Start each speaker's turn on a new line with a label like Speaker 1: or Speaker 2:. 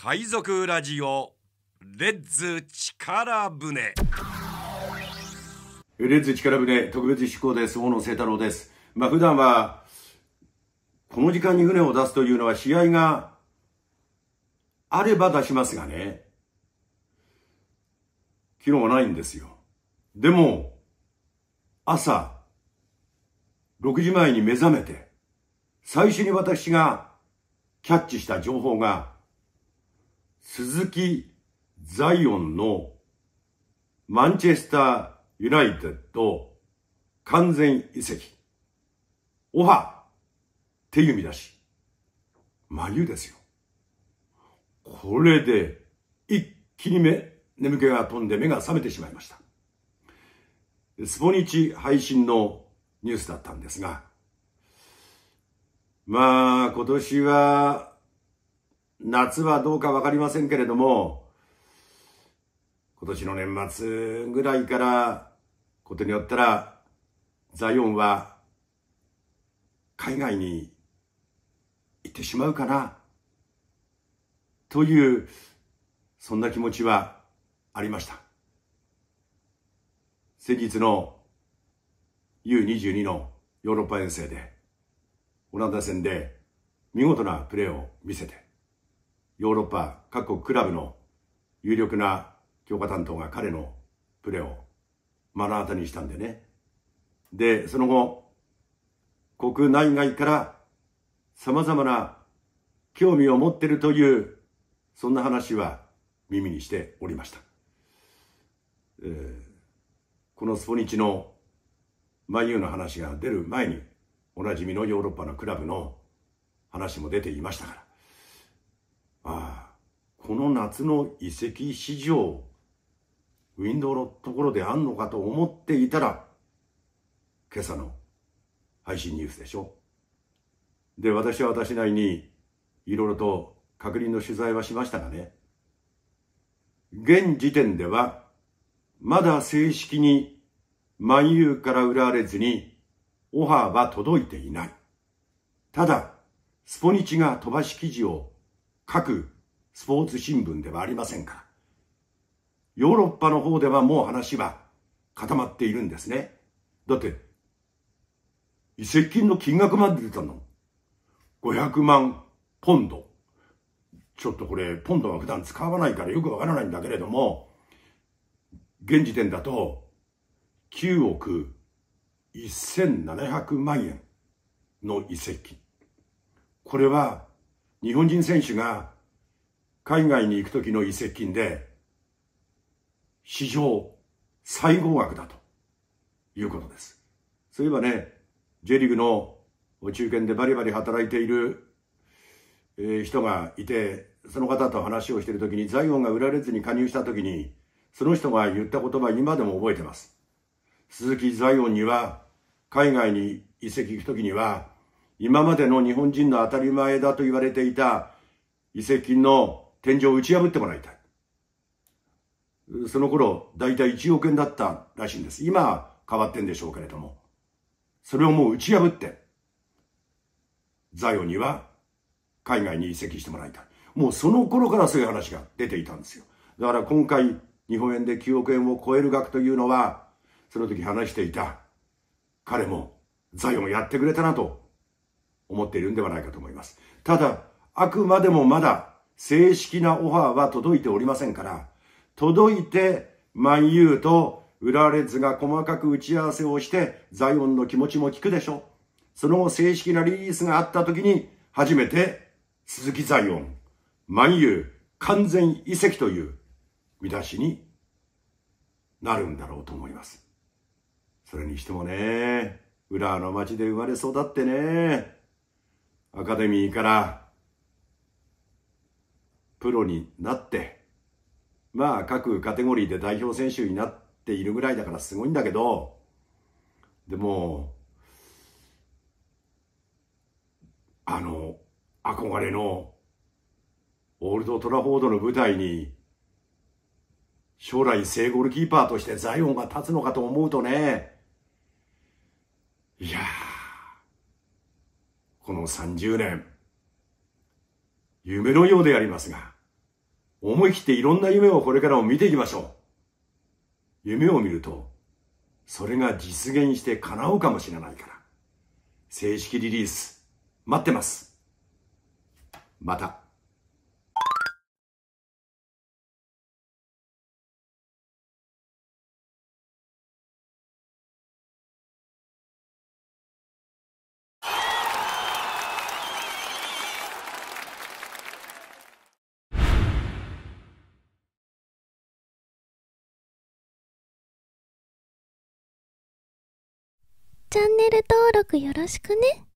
Speaker 1: 海賊ラジオレッズ力船レッズ力船特別志向です大野清太郎ですまあ普段はこの時間に船を出すというのは試合があれば出しますがね昨日はないんですよでも朝6時前に目覚めて最初に私がキャッチした情報が鈴木ザイオンのマンチェスターユナイテッド完全移籍オファーっていう見出し。眉ですよ。これで一気に目、眠気が飛んで目が覚めてしまいました。スポニチ配信のニュースだったんですが、まあ今年は夏はどうかわかりませんけれども、今年の年末ぐらいから、ことによったら、ザヨンは、海外に行ってしまうかな、という、そんな気持ちはありました。先日の U22 のヨーロッパ遠征で、オランダ戦で見事なプレーを見せて、ヨーロッパ各国クラブの有力な強化担当が彼のプレーを目の当たりにしたんでね。で、その後、国内外から様々な興味を持ってるという、そんな話は耳にしておりました。えー、このスポニチの万有の話が出る前に、おなじみのヨーロッパのクラブの話も出ていましたから。この夏の移籍市場、ウィンドウのところであんのかと思っていたら、今朝の配信ニュースでしょ。で、私は私なりに、いろいろと確認の取材はしましたがね、現時点では、まだ正式に、万有から売られずに、オファーは届いていない。ただ、スポニチが飛ばし記事を各スポーツ新聞ではありませんから。ヨーロッパの方ではもう話は固まっているんですね。だって、移籍金の金額まで出たの。500万ポンド。ちょっとこれ、ポンドは普段使わないからよくわからないんだけれども、現時点だと、9億1700万円の移籍金。これは、日本人選手が海外に行く時の移籍金で、史上最高額だということです。そういえばね、J リーグの中堅でバリバリ働いている、え人がいて、その方と話をしている時に、ザイオンが売られずに加入した時に、その人が言った言葉今でも覚えてます。鈴木ザイオンには、海外に移籍行く時には、今までの日本人の当たり前だと言われていた移籍金の現状を打ち破ってもらいたい。その頃、だいたい1億円だったらしいんです。今、変わってんでしょうけれども。それをもう打ち破って、ザヨには海外に移籍してもらいたい。もうその頃からそういう話が出ていたんですよ。だから今回、日本円で9億円を超える額というのは、その時話していた、彼も、ザヨもやってくれたなと思っているんではないかと思います。ただ、あくまでもまだ正式なオファーは届いておりませんから、届いて、万有と浦和レズが細かく打ち合わせをして、ザイオンの気持ちも聞くでしょ。その後正式なリリースがあった時に、初めて、鈴木ザイオン、万有、完全移籍という見出しになるんだろうと思います。それにしてもね、浦和の町で生まれ育ってね、アカデミーからプロになって、まあ各カテゴリーで代表選手になっているぐらいだからすごいんだけど、でも、あの、憧れのオールド・トラフォードの舞台に、将来正ゴールキーパーとしてザイオンが立つのかと思うとね、いやこの30年、夢のようでありますが、思い切っていろんな夢をこれからも見ていきましょう。夢を見ると、それが実現して叶うかもしれないから、正式リリース、待ってます。また。チャンネル登録よろしくね。